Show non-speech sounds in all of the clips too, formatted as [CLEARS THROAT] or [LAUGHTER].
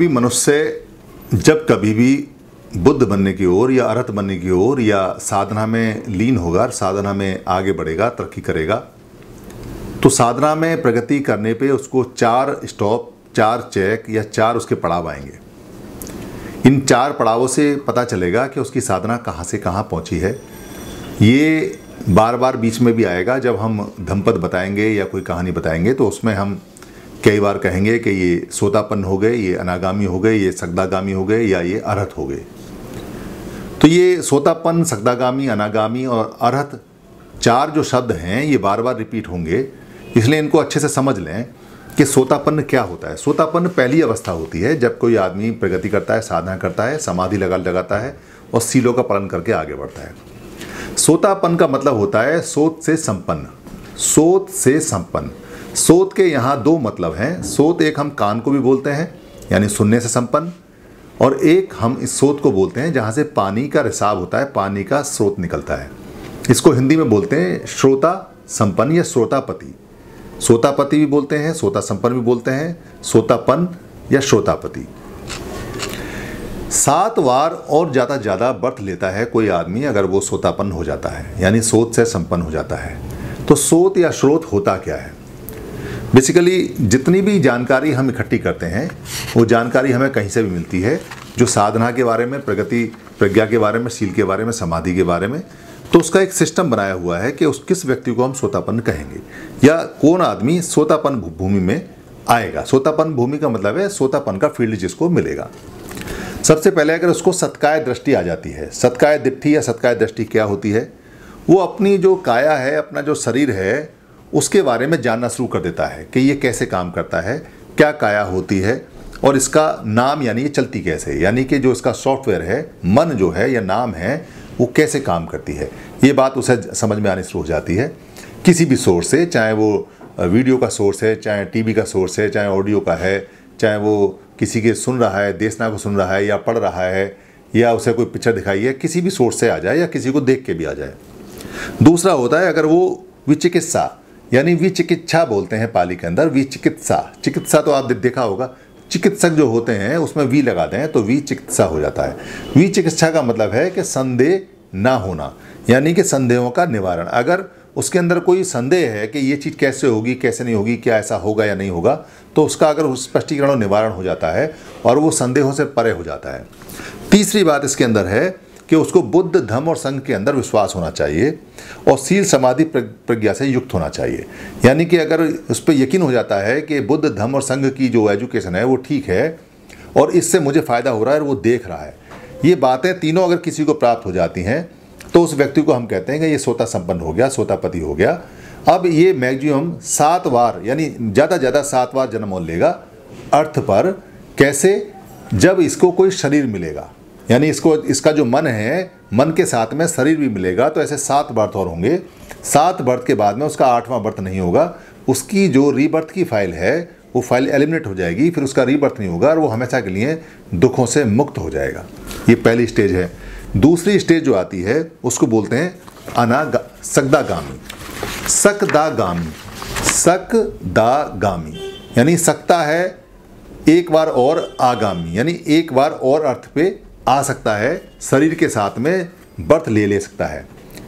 भी मनुष्य जब कभी भी बुद्ध बनने की ओर या अर्थ बनने की ओर या साधना में लीन होगा साधना में आगे बढ़ेगा तरक्की करेगा तो साधना में प्रगति करने पे उसको चार स्टॉप चार चेक या चार उसके पड़ाव आएंगे इन चार पड़ावों से पता चलेगा कि उसकी साधना कहाँ से कहाँ पहुँची है ये बार बार बीच में भी आएगा जब हम धमपद बताएंगे या कोई कहानी बताएंगे तो उसमें हम कई बार कहेंगे कि ये सोतापन्न हो गए ये अनागामी हो गए ये सकदागामी हो गए या ये अरहत हो गए तो ये सोतापन सकदागामी अनागामी और अरहत चार जो शब्द हैं ये बार बार रिपीट होंगे इसलिए इनको अच्छे से समझ लें कि सोतापन्न क्या होता है सोतापन्न पहली अवस्था होती है जब कोई आदमी प्रगति करता है साधना करता है समाधि लगा लगाता है और सीलों का पालन करके आगे बढ़ता है सोतापन का मतलब होता है सोत से संपन्न सोत से संपन्न सोत के यहाँ दो मतलब हैं सोत एक हम कान को भी बोलते हैं यानी सुनने से संपन्न और एक हम इस सोत को बोलते हैं जहाँ से पानी का रिसाव होता है पानी का स्रोत निकलता है इसको हिंदी में बोलते हैं श्रोता संपन्न या श्रोतापति श्रोतापति भी बोलते हैं श्रोता संपन्न भी बोलते हैं श्रोतापन या श्रोतापति सात बार और ज़्यादा ज़्यादा बर्थ लेता है कोई आदमी अगर वो श्रोतापन्न हो जाता है यानी सोत से संपन्न हो जाता है तो सोत या स्रोत होता क्या है बेसिकली जितनी भी जानकारी हम इकट्ठी करते हैं वो जानकारी हमें कहीं से भी मिलती है जो साधना के बारे में प्रगति प्रज्ञा के बारे में शील के बारे में समाधि के बारे में तो उसका एक सिस्टम बनाया हुआ है कि उस किस व्यक्ति को हम सोतापन कहेंगे या कौन आदमी सोतापन भूमि में आएगा सोतापन भूमि का मतलब है सोतापन का फील्ड जिसको मिलेगा सबसे पहले अगर उसको सत्काय दृष्टि आ जाती है सत्काय दिट्ठी या सत्काय दृष्टि क्या होती है वो अपनी जो काया है अपना जो शरीर है उसके बारे में जानना शुरू कर देता है कि ये कैसे काम करता है क्या काया होती है और इसका नाम यानी ये चलती कैसे यानी कि जो इसका सॉफ्टवेयर है मन जो है या नाम है वो कैसे काम करती है ये बात उसे समझ में आनी शुरू हो जाती है किसी भी सोर्स से चाहे वो वीडियो का सोर्स है चाहे टीवी का सोर्स है चाहे ऑडियो का है चाहे वो किसी के सुन रहा है देशना को सुन रहा है या पढ़ रहा है या उसे कोई पिक्चर दिखाई है किसी भी सोर्स से आ जाए या किसी को देख के भी आ जाए दूसरा होता है अगर वो विचिकित्सा यानी विचिकित्सा बोलते हैं पाली के अंदर विचिकित्सा चिकित्सा तो आप देखा होगा चिकित्सक जो होते हैं उसमें वी लगाते हैं तो वी चिकित्सा हो जाता है वी चिकित्सा का मतलब है कि संदेह ना होना यानी कि संदेहों का निवारण अगर उसके अंदर कोई संदेह है कि ये चीज़ कैसे होगी कैसे नहीं होगी क्या ऐसा होगा या नहीं होगा तो उसका अगर स्पष्टीकरण और निवारण हो जाता है और वो संदेहों से परे हो जाता है तीसरी बात इसके अंदर है कि उसको बुद्ध धर्म और संघ के अंदर विश्वास होना चाहिए और सील समाधि प्रज्ञा से युक्त होना चाहिए यानी कि अगर उस पर यकीन हो जाता है कि बुद्ध धर्म और संघ की जो एजुकेशन है वो ठीक है और इससे मुझे फ़ायदा हो रहा है और वो देख रहा है ये बातें तीनों अगर किसी को प्राप्त हो जाती हैं तो उस व्यक्ति को हम कहते हैं कि ये सोता संपन्न हो गया सोतापति हो गया अब ये मैक्सिमम सात बार यानी ज़्यादा ज़्यादा सात बार जन्म लेगा अर्थ पर कैसे जब इसको कोई शरीर मिलेगा यानी इसको इसका जो मन है मन के साथ में शरीर भी मिलेगा तो ऐसे सात बर्थ और होंगे सात बर्थ के बाद में उसका आठवां बर्थ नहीं होगा उसकी जो रीबर्थ की फाइल है वो फाइल एलिमिनेट हो जाएगी फिर उसका रीबर्थ नहीं होगा और वो हमेशा के लिए दुखों से मुक्त हो जाएगा ये पहली स्टेज है दूसरी स्टेज जो आती है उसको बोलते हैं अनागा सकदागामी सकदागामी सकदागामी यानी सकता है एक बार और आगामी यानी एक बार और अर्थ पे आ सकता है शरीर के साथ में बर्थ ले ले सकता है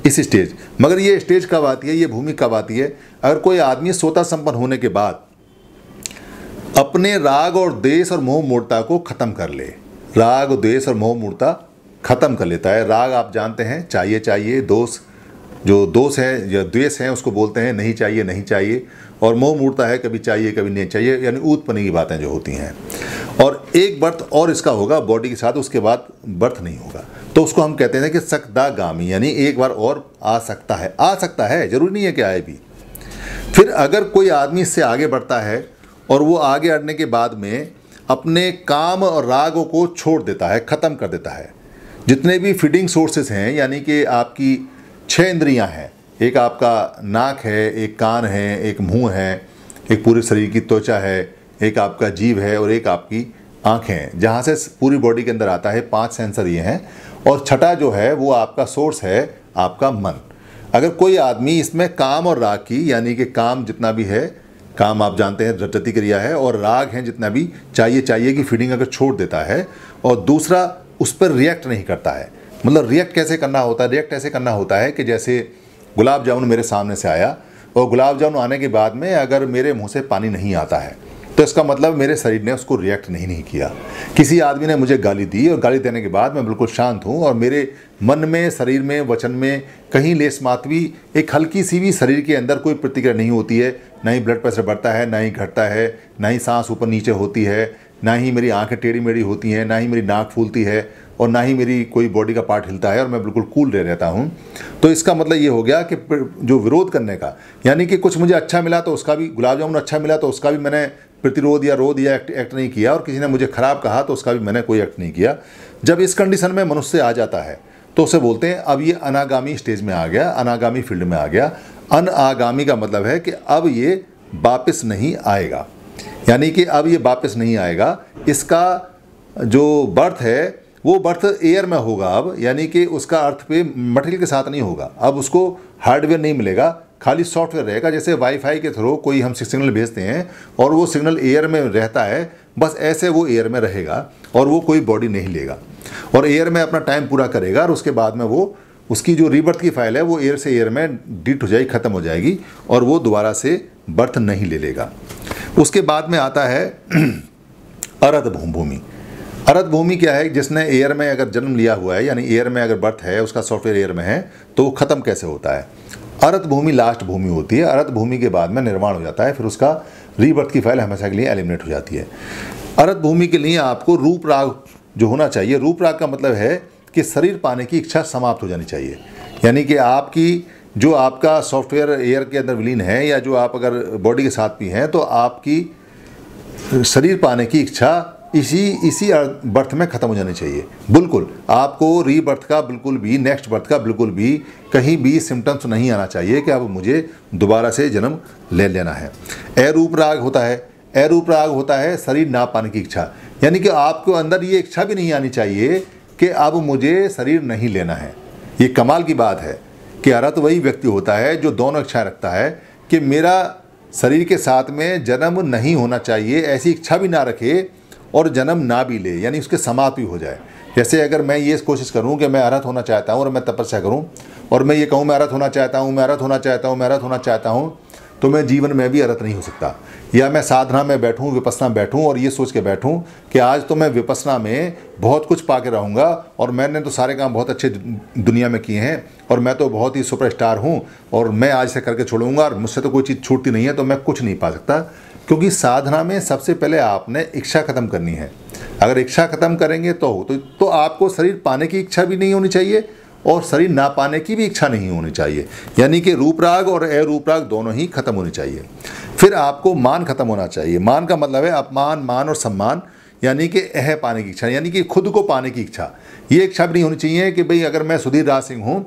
इस स्टेज मगर ये स्टेज कब आती है ये भूमि कब आती है अगर कोई आदमी सोता संपन्न होने के बाद अपने राग और देश और मोह मूर्ता को ख़त्म कर ले राग द्वेष और मोह मूर्ता ख़त्म कर लेता है राग आप जानते हैं चाहिए चाहिए दोष जो दोष है या द्वेष है उसको बोलते हैं नहीं चाहिए नहीं चाहिए और मोह मूर्ता है कभी चाहिए कभी नहीं चाहिए यानी ऊतपने की बातें जो होती हैं और एक बर्थ और इसका होगा बॉडी के साथ उसके बाद बर्थ नहीं होगा तो उसको हम कहते हैं कि सकदागामी यानी एक बार और आ सकता है आ सकता है ज़रूरी नहीं है कि आए भी फिर अगर कोई आदमी इससे आगे बढ़ता है और वो आगे अड़ने के बाद में अपने काम और रागों को छोड़ देता है ख़त्म कर देता है जितने भी फीडिंग सोर्सेज हैं यानी कि आपकी छः इंद्रियां हैं एक आपका नाक है एक कान है एक मुंह है एक पूरे शरीर की त्वचा है एक आपका जीव है और एक आपकी आँखें हैं जहाँ से पूरी बॉडी के अंदर आता है पांच सेंसर ये हैं और छठा जो है वो आपका सोर्स है आपका मन अगर कोई आदमी इसमें काम और राग की यानी कि काम जितना भी है काम आप जानते हैं रटती क्रिया है और राग है जितना भी चाहिए चाहिए कि फीडिंग अगर छोड़ देता है और दूसरा उस पर रिएक्ट नहीं करता है मतलब रिएक्ट कैसे करना होता है रिएक्ट ऐसे करना होता है कि जैसे गुलाब जामुन मेरे सामने से आया और गुलाब जामुन आने के बाद में अगर मेरे मुंह से पानी नहीं आता है तो इसका मतलब मेरे शरीर ने उसको रिएक्ट नहीं नहीं किया किसी आदमी ने मुझे गाली दी और गाली देने के बाद मैं बिल्कुल शांत हूँ और मेरे मन में शरीर में वचन में कहीं लेस मातवी एक हल्की सी भी शरीर के अंदर कोई प्रतिक्रिया नहीं होती है ना ही ब्लड प्रेशर बढ़ता है ना ही घटता है ना ही सांस ऊपर नीचे होती है ना ही मेरी आँखें टेढ़ी मेढ़ी होती हैं ना ही मेरी नाक फूलती है और ना ही मेरी कोई बॉडी का पार्ट हिलता है और मैं बिल्कुल कूल रह रहता हूँ तो इसका मतलब ये हो गया कि जो विरोध करने का यानी कि कुछ मुझे अच्छा मिला तो उसका भी गुलाब जामुन अच्छा मिला तो उसका भी मैंने प्रतिरोध या रोध या एक्ट एक्ट नहीं किया और किसी ने मुझे ख़राब कहा तो उसका भी मैंने कोई एक्ट नहीं किया जब इस कंडीशन में मनुष्य आ जाता है तो उसे बोलते हैं अब ये अनागामी स्टेज में आ गया अनागामी फील्ड में आ गया अनागामी का मतलब है कि अब ये वापस नहीं आएगा यानी कि अब ये वापस नहीं आएगा इसका जो बर्थ है वो बर्थ एयर में होगा अब यानी कि उसका अर्थ पे मटेरियल के साथ नहीं होगा अब उसको हार्डवेयर नहीं मिलेगा खाली सॉफ्टवेयर रहेगा जैसे वाईफाई के थ्रू कोई हम सिग्नल भेजते हैं और वो सिग्नल एयर में रहता है बस ऐसे वो एयर में रहेगा और वो कोई बॉडी नहीं लेगा और एयर में अपना टाइम पूरा करेगा और उसके बाद में वो उसकी जो रिबर्थ की फाइल है वो एयर से एयर में डिट हो जाएगी ख़त्म हो जाएगी और वो दोबारा से बर्थ नहीं ले लेगा उसके बाद में आता है [CLEARS THROAT] अरद भूमि अरद भूमि क्या है जिसने एयर में अगर जन्म लिया हुआ है यानी एयर में अगर बर्थ है उसका सॉफ्टवेयर एयर में है तो वो ख़त्म कैसे होता है अरत भूमि लास्ट भूमि होती है अरत भूमि के बाद में निर्माण हो जाता है फिर उसका रीबर्थ की फाइल हमेशा के लिए एलिमिनेट हो जाती है अरत भूमि के लिए आपको रूप राग जो होना चाहिए रूप राग का मतलब है कि शरीर पाने की इच्छा समाप्त हो जानी चाहिए यानी कि आपकी जो आपका सॉफ्टवेयर एयर के अंदर विलीन है या जो आप अगर बॉडी के साथ भी हैं तो आपकी शरीर पाने की इच्छा इसी इसी बर्थ में ख़त्म हो जानी चाहिए बिल्कुल आपको रीबर्थ का बिल्कुल भी नेक्स्ट बर्थ का बिल्कुल भी कहीं भी सिम्टम्स नहीं आना चाहिए कि अब मुझे दोबारा से जन्म ले लेना है एरूप राग होता है एरूप राग होता है शरीर ना पाने की इच्छा यानी कि आपको अंदर ये इच्छा भी नहीं आनी चाहिए कि अब मुझे शरीर नहीं लेना है ये कमाल की बात है कि अरत वही व्यक्ति होता है जो दोनों इच्छा रखता है कि मेरा शरीर के साथ में जन्म नहीं होना चाहिए ऐसी इच्छा भी ना रखे और जन्म ना भी ले यानी उसके समाप्त भी हो जाए जैसे अगर मैं ये कोशिश करूँ कि मैं अरहत होना चाहता हूँ और मैं तपस्या करूँ और मैं ये कहूँ मैं अरहत होना चाहता हूँ मैं अरहत होना चाहता हूँ मैं अरहत होना चाहता हूँ तो मैं जीवन में भी अर्थ नहीं हो सकता या मैं साधना में बैठूं विपसना बैठूं और ये सोच के बैठूं कि आज तो मैं विपसना में बहुत कुछ पा के रहूँगा और मैंने तो सारे काम बहुत अच्छे दुनिया में किए हैं और मैं तो बहुत ही सुपरस्टार हूँ और मैं आज से करके छोड़ूंगा और मुझसे तो कोई चीज़ छूटती नहीं है तो मैं कुछ नहीं पा सकता क्योंकि साधना में सबसे पहले आपने इच्छा ख़त्म करनी है अगर इच्छा ख़त्म करेंगे तो तो, तो आपको शरीर पाने की इच्छा भी नहीं होनी चाहिए और शरीर ना पाने की भी इच्छा नहीं होनी चाहिए यानी कि रूपराग और अरूपराग दोनों ही खत्म होनी चाहिए फिर आपको मान खत्म होना चाहिए मान का मतलब है अपमान मान और सम्मान यानी कि अह पाने की इच्छा यानी कि खुद को पाने की इच्छा ये इच्छा भी नहीं होनी चाहिए कि भाई अगर मैं सुधीर राज सिंह हूँ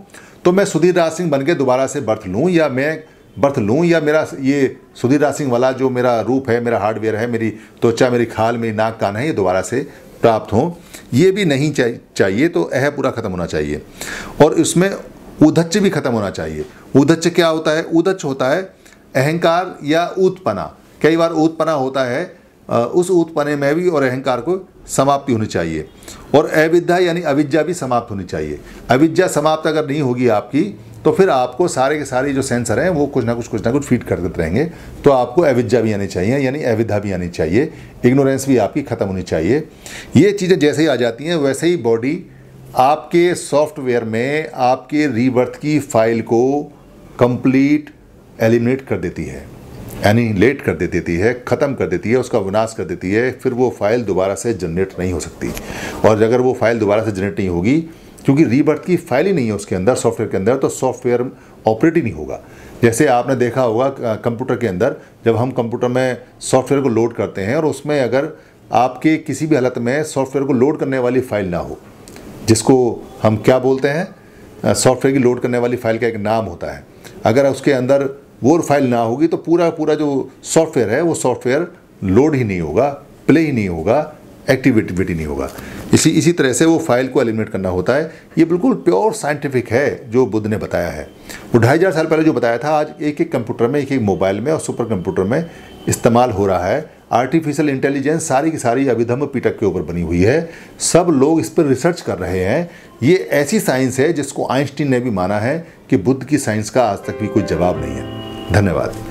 तो मैं सुधीर राज सिंह बन के दोबारा से बर्थ लूँ या मैं बर्थ लूँ या मेरा ये सुधीर राज सिंह वाला जो मेरा रूप है मेरा हार्डवेयर है मेरी त्वचा मेरी खाल मेरी नाक कान है ये दोबारा से प्राप्त हों ये भी नहीं चाहिए तो अह पूरा ख़त्म होना चाहिए और इसमें उदच्च भी ख़त्म होना चाहिए उदच्च क्या होता है उदच्च होता है अहंकार या उत्पना कई बार उत्पना होता है उस उत्पने में भी और अहंकार को समाप्ति होनी चाहिए और अविद्या यानी अविद्या भी समाप्त होनी चाहिए अविद्या समाप्त अगर नहीं होगी आपकी तो फिर आपको सारे के सारे जो सेंसर हैं वो कुछ ना कुछ कुछ ना कुछ फीड कर देते रहेंगे तो आपको अविद्या भी आनी चाहिए यानी अविधा भी आनी चाहिए इग्नोरेंस भी आपकी ख़त्म होनी चाहिए ये चीज़ें जैसे ही आ जाती हैं वैसे ही बॉडी आपके सॉफ्टवेयर में आपके रीबर्थ की फाइल को कंप्लीट एलिमिनेट कर देती है यानी लेट कर दे देती है ख़त्म कर देती है उसका विनाश कर देती है फिर वो फाइल दोबारा से जनरेट नहीं हो सकती और अगर वो फाइल दोबारा से जनरेट नहीं होगी क्योंकि रीबर्थ की फाइल ही नहीं है उसके अंदर सॉफ्टवेयर के अंदर तो सॉफ्टवेयर ऑपरेट ही नहीं होगा जैसे आपने देखा होगा कंप्यूटर के अंदर जब हम कंप्यूटर में सॉफ्टवेयर को लोड करते हैं और उसमें अगर आपके किसी भी हालत में सॉफ्टवेयर को लोड करने वाली फ़ाइल ना हो जिसको हम क्या बोलते हैं सॉफ्टवेयर की लोड करने वाली फ़ाइल का एक नाम होता है अगर उसके अंदर वो फाइल ना होगी तो पूरा पूरा जो सॉफ्टवेयर है वो सॉफ्टवेयर लोड ही नहीं होगा प्ले ही नहीं होगा एक्टिविटी नहीं होगा इसी इसी तरह से वो फाइल को एलिमिनेट करना होता है ये बिल्कुल प्योर साइंटिफिक है जो बुद्ध ने बताया है वो ढाई हज़ार साल पहले जो बताया था आज एक एक कंप्यूटर में एक एक मोबाइल में और सुपर कंप्यूटर में इस्तेमाल हो रहा है आर्टिफिशियल इंटेलिजेंस सारी की सारी अभिधम पीटक के ऊपर बनी हुई है सब लोग इस पर रिसर्च कर रहे हैं ये ऐसी साइंस है जिसको आइंस्टीन ने भी माना है कि बुद्ध की साइंस का आज तक भी कोई जवाब नहीं है धन्यवाद